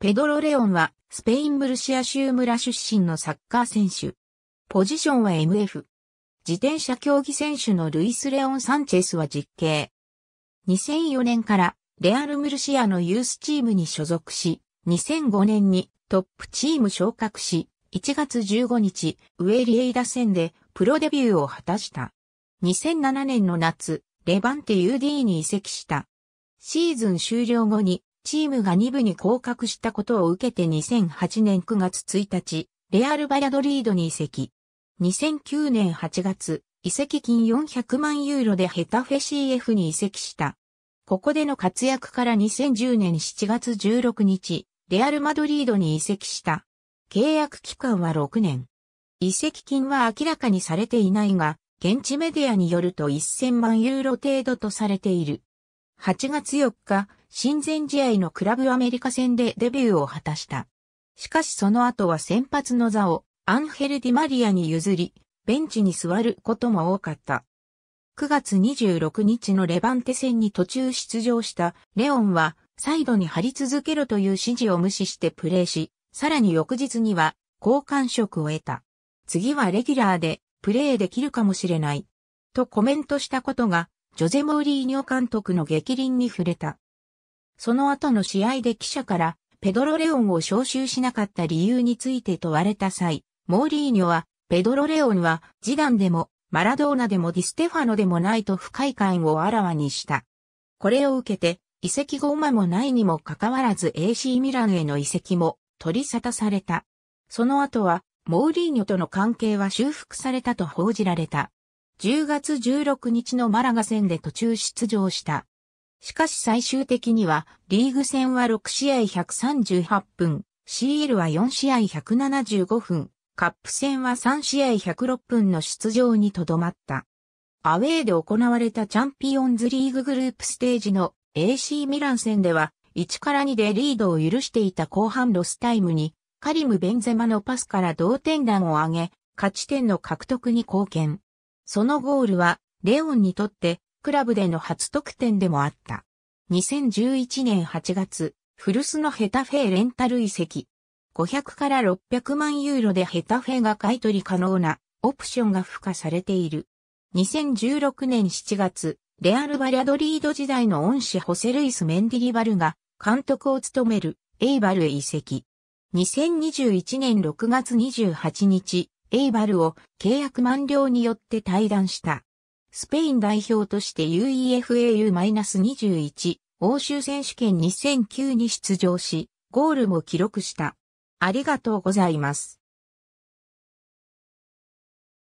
ペドロ・レオンは、スペイン・ムルシア州村出身のサッカー選手。ポジションは MF。自転車競技選手のルイス・レオン・サンチェスは実刑。2004年からレアル・ムルシアのユースチームに所属し、2005年にトップチーム昇格し、1月15日、ウェリエイダ戦でプロデビューを果たした。2007年の夏、レバンテ UD に移籍した。シーズン終了後にチームが2部に降格したことを受けて2008年9月1日、レアル・バヤドリードに移籍。2009年8月、移籍金400万ユーロでヘタフェ CF に移籍した。ここでの活躍から2010年7月16日、レアル・マドリードに移籍した。契約期間は6年。移籍金は明らかにされていないが、現地メディアによると1000万ユーロ程度とされている。8月4日、親善試合のクラブアメリカ戦でデビューを果たした。しかしその後は先発の座をアンヘル・ディマリアに譲り、ベンチに座ることも多かった。9月26日のレバンテ戦に途中出場したレオンは、サイドに張り続けろという指示を無視してプレーし、さらに翌日には、交換職を得た。次はレギュラーで、プレーできるかもしれない。とコメントしたことが、ジョゼ・モーリーニョ監督の激凛に触れた。その後の試合で記者から、ペドロ・レオンを招集しなかった理由について問われた際、モーリーニョは、ペドロ・レオンは、ジダンでも、マラドーナでもディステファノでもないと不快感をあらわにした。これを受けて、遺跡後間もないにもかかわらず AC ミランへの遺跡も取り沙汰された。その後は、モーリーニョとの関係は修復されたと報じられた。10月16日のマラガ戦で途中出場した。しかし最終的には、リーグ戦は6試合138分、CL は4試合175分、カップ戦は3試合106分の出場にとどまった。アウェーで行われたチャンピオンズリーググループステージの AC ミラン戦では、1から2でリードを許していた後半ロスタイムに、カリム・ベンゼマのパスから同点弾を上げ、勝ち点の獲得に貢献。そのゴールは、レオンにとってクラブでの初得点でもあった。2011年8月、古巣のヘタフェレンタル移籍。500から600万ユーロでヘタフェが買い取り可能なオプションが付加されている。2016年7月、レアル・バリャドリード時代の恩師ホセルイス・メンディリバルが監督を務めるエイバルへ移籍。2021年6月28日、エイバルを契約満了によって退団した。スペイン代表として UEFAU-21 欧州選手権2009に出場し、ゴールも記録した。ありがとうございます。